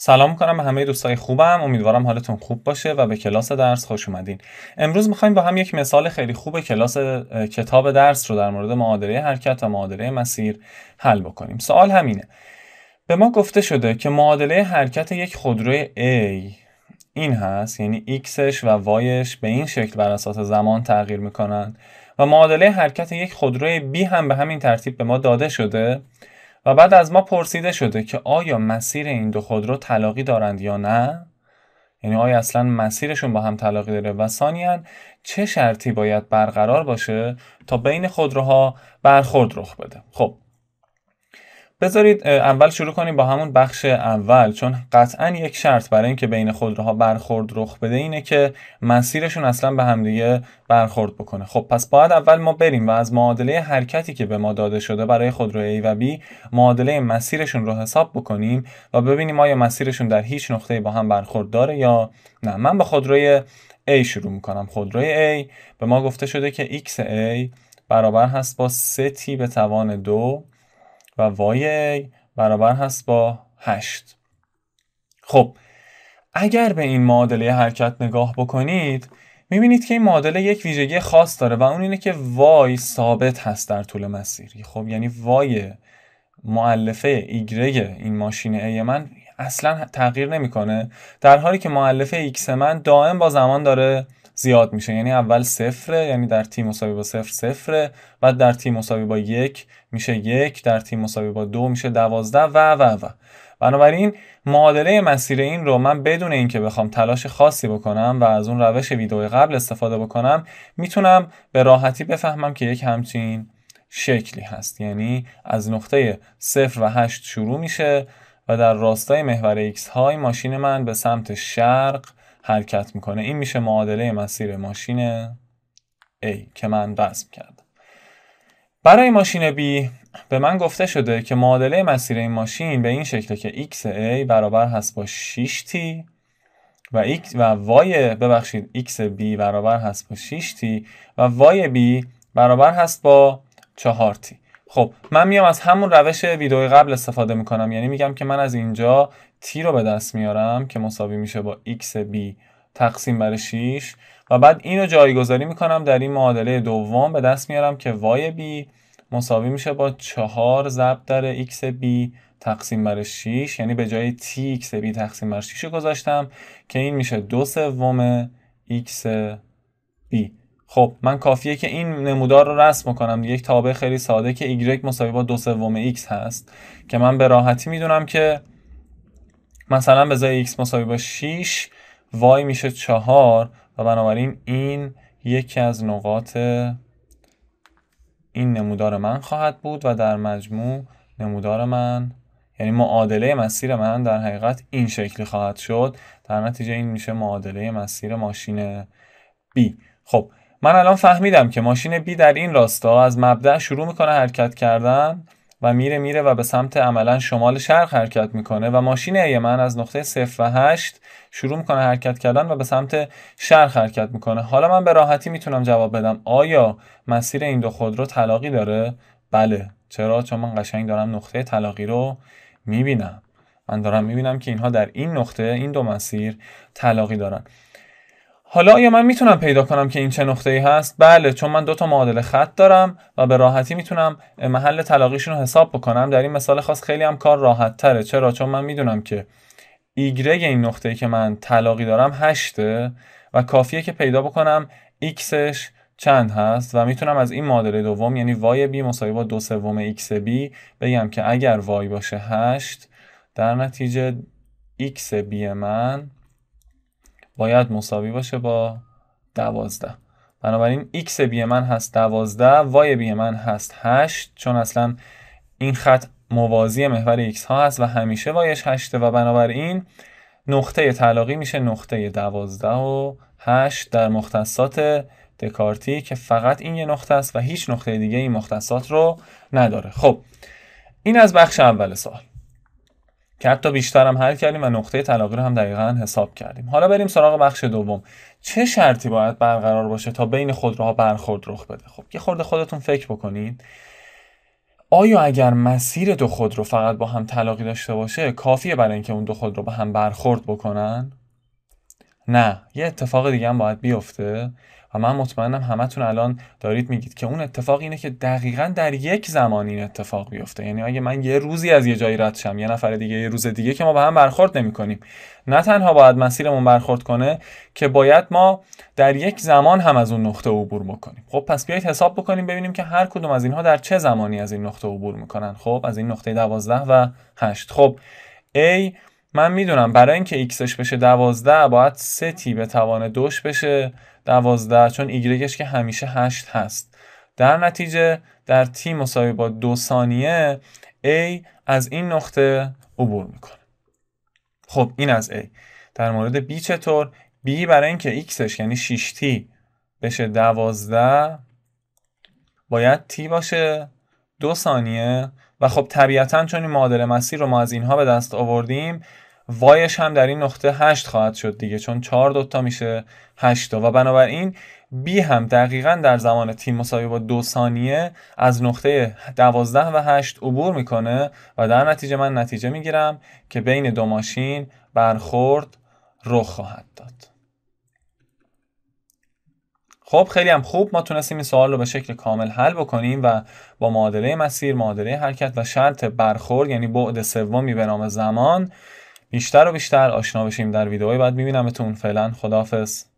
سلام میکنم به همه دوستای خوبم امیدوارم حالتون خوب باشه و به کلاس درس خوش اومدین امروز میخوایم با هم یک مثال خیلی خوب کلاس کتاب درس رو در مورد معادله حرکت و معادله مسیر حل بکنیم سوال همینه به ما گفته شده که معادله حرکت یک خودروی A این هست یعنی Xش و Yش به این شکل بر اساس زمان تغییر میکنند و معادله حرکت یک خودروی B هم به همین ترتیب به ما داده شده و بعد از ما پرسیده شده که آیا مسیر این دو خودرو تلاقی دارند یا نه؟ یعنی آیا اصلا مسیرشون با هم تلاقی داره و ثانیا چه شرطی باید برقرار باشه تا بین خودروها برخورد رخ بده خب بذارید اول شروع کنیم با همون بخش اول چون قطعا یک شرط برای اینکه بین خودروها برخورد رخ بده اینه که مسیرشون اصلا به همدیگه برخورد بکنه خب پس باید اول ما بریم و از معادله حرکتی که به ما داده شده برای خودرو A و B معادله مسیرشون رو حساب بکنیم و ببینیم آیا مسیرشون در هیچ نقطه‌ای با هم برخورد داره یا نه من به خودروی A شروع میکنم خودروی A به ما گفته شده که x برابر هست با 3t به توان 2 و وای برابر هست با 8 خب اگر به این معادله حرکت نگاه بکنید میبینید که این معادله یک ویژگی خاص داره و اون اینه که وای ثابت هست در طول مسیر خب یعنی وای معلفه ایگره این ماشین ای من اصلا تغییر نمیکنه در حالی که معلفه ایکس من دائم با زمان داره زیاد میشه یعنی اول صفره یعنی در تیم مساوی با صفر صفره بعد در تیم مساوی با یک میشه یک در تیم مساوی با دو میشه دوازده و و و بنابراین معادله مسیر این رو من بدون اینکه بخوام تلاش خاصی بکنم و از اون روش ویدئوی قبل استفاده بکنم میتونم به راحتی بفهمم که یک همچین شکلی هست یعنی از نقطه صفر و هشت شروع میشه و در راستای محور ایکس های ماشین من به سمت شرق حرکت میکنه این میشه معادله مسیر ماشین A که من رسم کردم برای ماشین B به من گفته شده که معادله مسیر این ماشین به این شکله که XA برابر هست با 6T و X و Y ببخشید XB برابر هست با 6T و Y B برابر هست با 4T خب من میام از همون روش ویدئوی قبل استفاده میکنم یعنی میگم که من از اینجا t رو به دست میارم که مساوی میشه با x b تقسیم بر 6 و بعد اینو جایگذاری میکنم در این معادله دوم به دست میارم که وای b مساوی میشه با 4 ضرب در x b تقسیم بر 6 یعنی به جای t x b تقسیم بر 6 رو گذاشتم که این میشه دو سوم x b خب من کافیه که این نمودار رو رسم کنم یک تابع خیلی ساده که y مساوی با دو سوم x هست که من به راحتی میدونم که مثلا به زای x مساوی با 6 y میشه 4 و بنابراین این یکی از نقاط این نمودار من خواهد بود و در مجموع نمودار من یعنی معادله مسیر من در حقیقت این شکلی خواهد شد در نتیجه این میشه معادله مسیر ماشین B خب من الان فهمیدم که ماشین بی در این راستا از مبدع شروع میکنه حرکت کردن و میره میره و به سمت عملا شمال شرق حرکت میکنه و ماشین A من از نقطه 0 و 8 شروع میکنه حرکت کردن و به سمت شرق حرکت میکنه حالا من به راحتی میتونم جواب بدم آیا مسیر این دو خودرو تلاقی داره بله چرا چون من قشنگ دارم نقطه تلاقی رو میبینم من دارم میبینم که اینها در این نقطه این دو مسیر تلاقی دارن حالا آیا من میتونم پیدا کنم که این چه نقطه ای هست بله چون من دو تا معادله خط دارم و به راحتی میتونم محل تلاقیشون رو حساب بکنم در این مثال خاص خیلی هم کار راحت تره چرا چون من میدونم که ایگرگ این نقطه ای که من تلاقی دارم هشته و کافیه که پیدا بکنم ایکسش چند هست و میتونم از این معادله دوم یعنی وای بی مساوی با دو سوم ایکس بی بگم که اگر وای باشه هشت در نتیجه ایکس من باید مساوی باشه با دوازده بنابراین x بی من هست دوازده وای بی من هست هشت چون اصلا این خط موازی محور x ها هست و همیشه وایش 8 و بنابراین نقطه تلاقی میشه نقطه دوازده و هشت در مختصات دکارتی که فقط این یه نقطه است و هیچ نقطه دیگه این مختصات رو نداره خب این از بخش اول سال که حتی هم حل کردیم و نقطه تلاقی رو هم دقیقا حساب کردیم حالا بریم سراغ بخش دوم چه شرطی باید برقرار باشه تا بین خودروها برخورد رخ بده خب یه خورده خودتون فکر بکنید آیا اگر مسیر دو خودرو فقط با هم تلاقی داشته باشه کافیه برای اینکه اون دو خودرو با هم برخورد بکنن نه یه اتفاق دیگه هم باید بیفته و من مطمئنم همتون الان دارید میگید که اون اتفاق اینه که دقیقا در یک زمان این اتفاق بیفته یعنی اگه من یه روزی از یه جایی رد شم یه نفر دیگه یه روز دیگه که ما به هم برخورد نمیکنیم نه تنها باید مسیرمون برخورد کنه که باید ما در یک زمان هم از اون نقطه عبور بکنیم خب پس بیایید حساب بکنیم ببینیم که هر کدوم از اینها در چه زمانی از این نقطه عبور میکنن خب از این نقطه دوازده و 8 خب A من میدونم برای اینکه ایکسش بشه دوازده باید سه تی به توان دوش بشه دوازده چون ایگرگش که همیشه هشت هست در نتیجه در تی مساوی با دو ثانیه A از این نقطه عبور میکنه خب این از A در مورد بی چطور؟ بی برای اینکه ایکسش یعنی 6 تی بشه دوازده باید تی باشه دو ثانیه و خب طبیعتا چون این معادله مسیر رو ما از اینها به دست آوردیم وایش هم در این نقطه 8 خواهد شد دیگه چون 4 دوتا میشه 8 و بنابراین بی هم دقیقا در زمان تیم مساوی با دو ثانیه از نقطه 12 و 8 عبور میکنه و در نتیجه من نتیجه میگیرم که بین دو ماشین برخورد رخ خواهد داد خب خیلی هم خوب ما تونستیم این سوال رو به شکل کامل حل بکنیم و با معادله مسیر، معادله حرکت و شرط برخورد یعنی بعد سومی به نام زمان بیشتر و بیشتر آشنا بشیم در ویدئوهای بعد میبینمتون فعلا خداحافظ